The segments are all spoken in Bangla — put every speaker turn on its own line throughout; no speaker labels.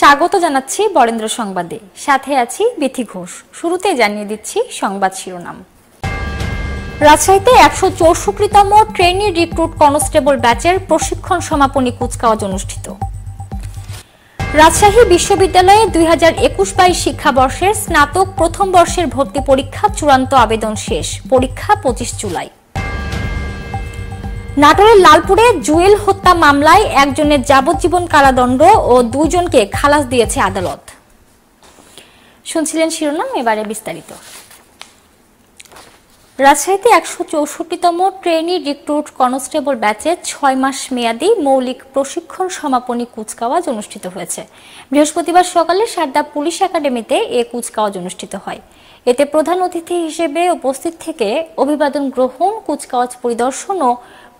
স্বাগত জানাচ্ছি বরেন্দ্র সংবাদে সাথে আছি বিথি ঘোষ শুরুতে জানিয়ে দিচ্ছি সংবাদ শিরোনাম রাজশাহীতে একশো চৌষট্টিতম ট্রেনি রিক্রুট কনস্টেবল ব্যাচের প্রশিক্ষণ সমাপনী কুচকাওয়াজ অনুষ্ঠিত রাজশাহী বিশ্ববিদ্যালয়ে দুই হাজার একুশ বাইশ শিক্ষাবর্ষের স্নাতক প্রথম বর্ষের ভর্তি পরীক্ষা চূড়ান্ত আবেদন শেষ পরীক্ষা পঁচিশ জুলাই নাটোরের লালপুরে জুয়েল হত্যা মামলায় একজনের যাবজ্জীবন কারাদণ্ড ও দুজনকে খালাস দিয়েছে আদালত শুনছিলেন শিরোনাম এবারে বিস্তারিত রাজশাহীতে একশো চৌষট্টিতম ট্রেনি রিক্রুট কনস্টেবল ব্যাচে ছয় মাস মেয়াদী মৌলিক প্রশিক্ষণ সমাপনী কুচকাওয়াজ অনুষ্ঠিত হয়েছে বৃহস্পতিবার সকালে সারদা পুলিশ একাডেমিতে এ কুচকাওয়াজ অনুষ্ঠিত হয় এতে প্রধান অতিথি হিসেবে উপস্থিত থেকে অভিবাদন গ্রহণ কুচকাওয়াজ পরিদর্শন ও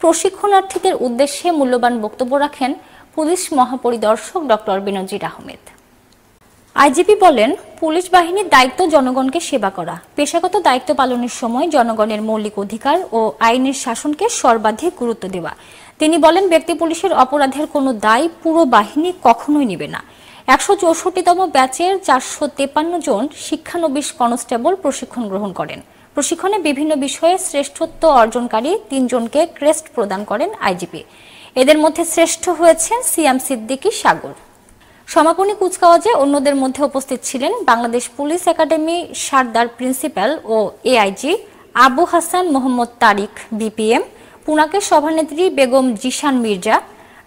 প্রশিক্ষণার্থীদের উদ্দেশ্যে মূল্যবান বক্তব্য রাখেন পুলিশ মহাপরিদর্শক ডক্টর বিনজির আহমেদ আইজিপি বলেন পুলিশ বাহিনীর দায়িত্ব জনগণকে সেবা করা পেশাগত দায়িত্ব পালনের সময় জনগণের মৌলিক অধিকার ও আইনের শাসনকে সর্বাধিক গুরুত্ব দেওয়া তিনি বলেন ব্যক্তি পুলিশের অপরাধের কোনো দায় পুরো বাহিনী কখনোই নেবে না একশো চৌষট্টিতম ব্যাচের চারশো তেপান্ন জন শিক্ষানবিশ কনস্টেবল প্রশিক্ষণ গ্রহণ করেন প্রশিক্ষণে বিভিন্ন বিষয়ে শ্রেষ্ঠত্ব অর্জনকারী তিনজনকে ক্রেস্ট প্রদান করেন আইজিপি এদের মধ্যে শ্রেষ্ঠ হয়েছেন সিয়াম সিদ্দিকী সাগর সমাপনী কুচকাওয়াজে অন্যদের মধ্যে উপস্থিত ছিলেন বাংলাদেশ পুলিশ একাডেমি সারদার প্রিন্সিপাল ও এআইজি আবু হাসান মোহাম্মদ তারিক বিপিএম পুনাকের সভানেত্রী বেগম জিশান মির্জা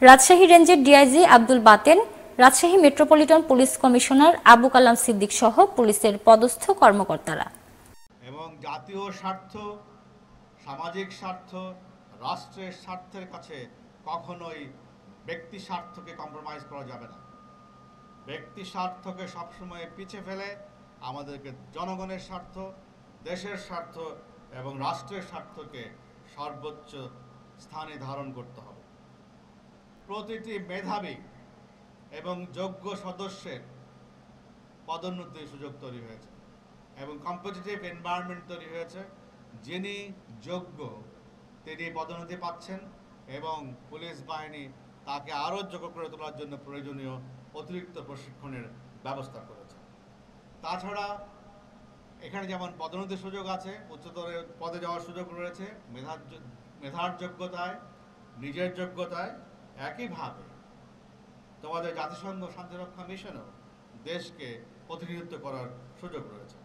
রাজশাহী রেঞ্জের DIG Abdul Baten Rajshahi metropolitan police commissioner Abu Kalam Siddique সহ পুলিশের পদস্থ কর্মকর্তারা
এবং জাতীয় স্বার্থ সামাজিক স্বার্থ রাষ্ট্রের স্বার্থের কাছে কখনোই ব্যক্তি স্বার্থকে কম্প্রোমাইজ করা যাবে না ব্যক্তি স্বার্থকে সবসময় পিছে ফেলে আমাদেরকে জনগণের স্বার্থ দেশের স্বার্থ এবং রাষ্ট্রের স্বার্থকে সর্বোচ্চ স্থানে ধারণ করতে হবে প্রতিটি মেধাবী এবং যোগ্য সদস্যের পদোন্নতির সুযোগ তৈরি হয়েছে এবং কম্পিটিটিভ এনভায়রনমেন্ট তৈরি হয়েছে যিনি যোগ্য তিনি পদোন্নতি পাচ্ছেন এবং পুলিশ বাহিনী তাকে আরও যোগ্য করে তোলার জন্য প্রয়োজনীয় অতিরিক্ত প্রশিক্ষণের ব্যবস্থা করেছে তাছাড়া এখানে যেমন পদোন্নতির সুযোগ আছে উচ্চতর পদে যাওয়ার সুযোগ রয়েছে মেধার মেধার যোগ্যতায় নিজের যোগ্যতায় একইভাবে তোমাদের জাতিসংঘ শান্তিরক্ষা মিশনেও দেশকে প্রতিনিধিত্ব করার সুযোগ রয়েছে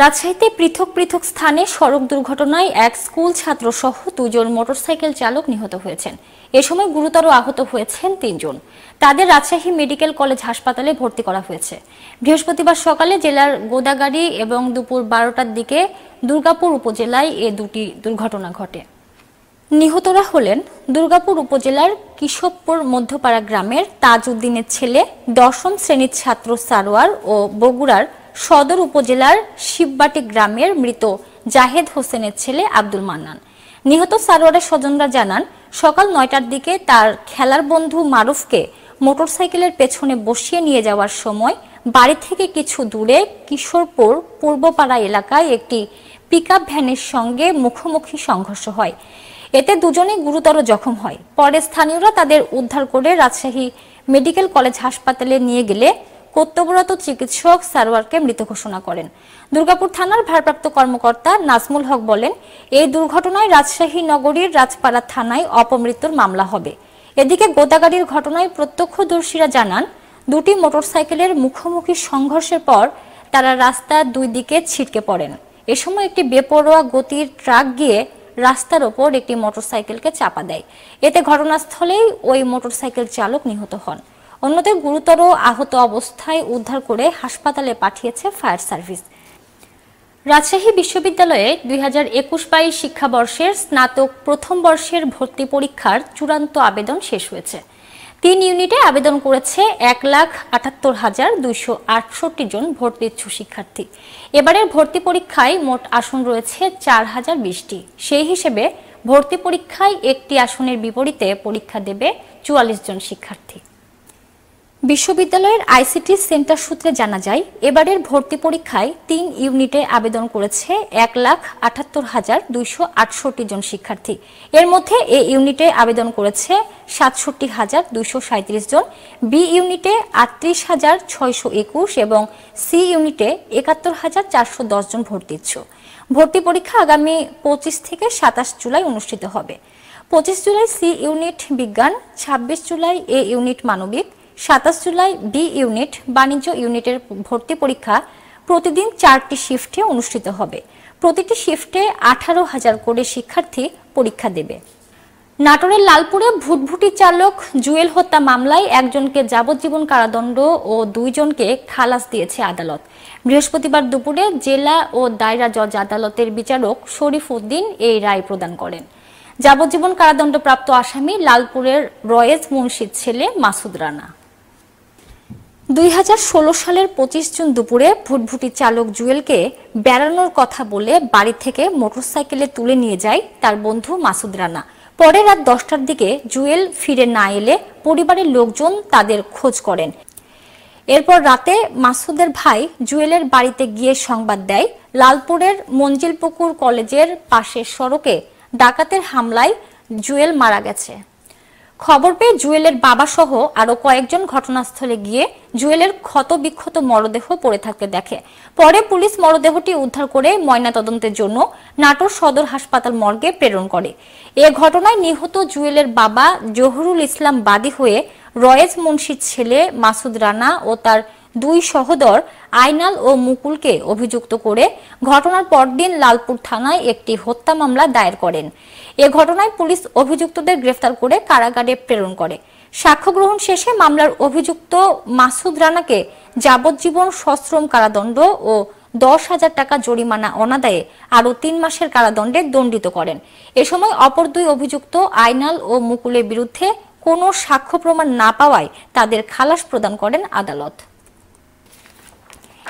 রাজশাহীতে পৃথক পৃথক স্থানে সড়ক দুর্ঘটনায় এক স্কুল ছাত্র সহ দুজন মোটরসাইকেল চালক নিহত হয়েছেন এ সময় গুরুতর আহত হয়েছেন তিনজন তাদের রাজশাহী মেডিকেল কলেজ হাসপাতালে ভর্তি করা হয়েছে বৃহস্পতিবার সকালে জেলার গোদাগাড়ি এবং দুপুর বারোটার দিকে দুর্গাপুর উপজেলায় এ দুটি দুর্ঘটনা ঘটে নিহতরা হলেন দুর্গাপুর উপজেলার কিশোরপুর মধ্যপাড়া গ্রামের তাজউদ্দিনের ছেলে দশম শ্রেণীর ছাত্র সারোয়ার ও বগুড়ার সদর উপজেলার শিববাটি গ্রামের মৃত জাহেদ হোসেনের ছেলে আব্দুল মান্নান নিহত সারোয়ারের স্বজনরা জানান সকাল নয়টার দিকে তার খেলার বন্ধু মারুফকে মোটরসাইকেলের পেছনে বসিয়ে নিয়ে যাওয়ার সময় বাড়ি থেকে কিছু দূরে কিশোরপুর পূর্বপাড়া এলাকায় একটি পিকআপ ভ্যানের সঙ্গে মুখোমুখি সংঘর্ষ হয় এতে দুজনেই গুরুতর জখম হয় পরে স্থানীয়রা তাদের উদ্ধার করে রাজশাহী মেডিকেল কলেজ হাসপাতালে নিয়ে গেলে কর্তব্যরত চিকিৎসক সারোয়ারকে মৃত ঘোষণা করেন দুর্গাপুর থানার ভারপ্রাপ্ত কর্মকর্তা নাজমুল হক বলেন এই দুর্ঘটনায় রাজশাহী নগরীর রাজপাড়া থানায় অপমৃত্যুর মামলা হবে এদিকে গোদাগাড়ির ঘটনায় প্রত্যক্ষদর্শীরা জানান দুটি মোটরসাইকেলের মুখোমুখি সংঘর্ষের পর তারা রাস্তার দুই দিকে ছিটকে পড়েন এ সময় একটি বেপরোয়া গতির ট্রাক গিয়ে রাস্তার ওপর একটি মোটরসাইকেলকে চাপা দেয় এতে ঘটনাস্থলেই ওই মোটরসাইকেল চালক নিহত হন অন্যদের গুরুতর আহত অবস্থায় উদ্ধার করে হাসপাতালে পাঠিয়েছে ফায়ার সার্ভিস রাজশাহী বিশ্ববিদ্যালয়ে দুই হাজার একুশ বাইশ শিক্ষাবর্ষের স্নাতক প্রথম বর্ষের ভর্তি পরীক্ষার চূড়ান্ত আবেদন শেষ হয়েছে তিন ইউনিটে আবেদন করেছে এক লাখ আটাত্তর হাজার দুইশো আটষট্টি জন ভর্তিচ্ছু শিক্ষার্থী এবারের ভর্তি পরীক্ষায় মোট আসন রয়েছে চার হাজার বিশটি সেই হিসেবে ভর্তি পরীক্ষায় একটি আসনের বিপরীতে পরীক্ষা দেবে চুয়াল্লিশ জন শিক্ষার্থী বিশ্ববিদ্যালয়ের আইসিটি সেন্টার সূত্রে জানা যায় এবারের ভর্তি পরীক্ষায় তিন ইউনিটে আবেদন করেছে এক লাখ আটাত্তর হাজার দুইশো আটষট্টি জন শিক্ষার্থী এর মধ্যে এ ইউনিটে আবেদন করেছে সাতষট্টি হাজার দুইশো সাঁত্রিশ জন বি ইউনিটে আটত্রিশ হাজার ছয়শো একুশ এবং সি ইউনিটে একাত্তর হাজার চারশো দশ জন ভর্তি ইচ্ছুক ভর্তি পরীক্ষা আগামী পঁচিশ থেকে সাতাশ জুলাই অনুষ্ঠিত হবে পঁচিশ জুলাই সি ইউনিট বিজ্ঞান ছাব্বিশ জুলাই এ ইউনিট মানবিক সাতাশ জুলাই বি ইউনিট বাণিজ্য ইউনিটের ভর্তি পরীক্ষা প্রতিদিন চারটি শিফটে অনুষ্ঠিত হবে প্রতিটি শিফটে আঠারো হাজার করে শিক্ষার্থী পরীক্ষা দেবে নাটোরের লালপুরে ভুটভুটি চালক জুয়েল হত্যা মামলায় একজনকে যাবজ্জীবন কারাদণ্ড ও দুইজনকে খালাস দিয়েছে আদালত বৃহস্পতিবার দুপুরে জেলা ও দায়রা জজ আদালতের বিচারক শরীফ উদ্দিন এই রায় প্রদান করেন যাবজ্জীবন কারাদণ্ডপ্রাপ্ত আসামি লালপুরের রয়েজ মুন্সির ছেলে মাসুদ রানা দুই সালের ২৫ জুন দুপুরে ভুটভুটি চালক জুয়েলকে বেড়ানোর কথা বলে বাড়ি থেকে মোটরসাইকেলে তুলে নিয়ে যায় তার বন্ধু মাসুদ রানা পরে রাত দশটার দিকে জুয়েল ফিরে না এলে পরিবারের লোকজন তাদের খোঁজ করেন এরপর রাতে মাসুদের ভাই জুয়েলের বাড়িতে গিয়ে সংবাদ দেয় লালপুরের মঞ্জিলপুকুর কলেজের পাশের সড়কে ডাকাতের হামলায় জুয়েল মারা গেছে খবর পেয়ে জুয়েলের বাবা সহ আরো কয়েকজন ঘটনাস্থলে গিয়ে জুয়েলের ক্ষতবিক্ষত মরদেহ পড়ে থাকতে দেখে পরে পুলিশ মরদেহটি উদ্ধার করে ময়নাতদন্তের জন্য নাটোর সদর হাসপাতাল মর্গে প্রেরণ করে এ ঘটনায় নিহত জুয়েলের বাবা জহুরুল ইসলাম বাদী হয়ে রয়েজ মুন্সির ছেলে মাসুদ রানা ও তার দুই সহদর আইনাল ও মুকুলকে অভিযুক্ত করে ঘটনার পরদিন লালপুর থানায় একটি হত্যা মামলা দায়ের করেন এ ঘটনায় পুলিশ অভিযুক্তদের গ্রেফতার করে কারাগারে প্রেরণ করে সাক্ষ্য গ্রহণ শেষে মামলার অভিযুক্ত মাসুদ রানাকে যাবজ্জীবন সশ্রম কারাদণ্ড ও দশ হাজার টাকা জরিমানা অনাদায়ে আরও তিন মাসের কারাদণ্ডে দণ্ডিত করেন এ সময় অপর দুই অভিযুক্ত আইনাল ও মুকুলের বিরুদ্ধে কোনো সাক্ষ্য প্রমাণ না পাওয়ায় তাদের খালাস প্রদান করেন আদালত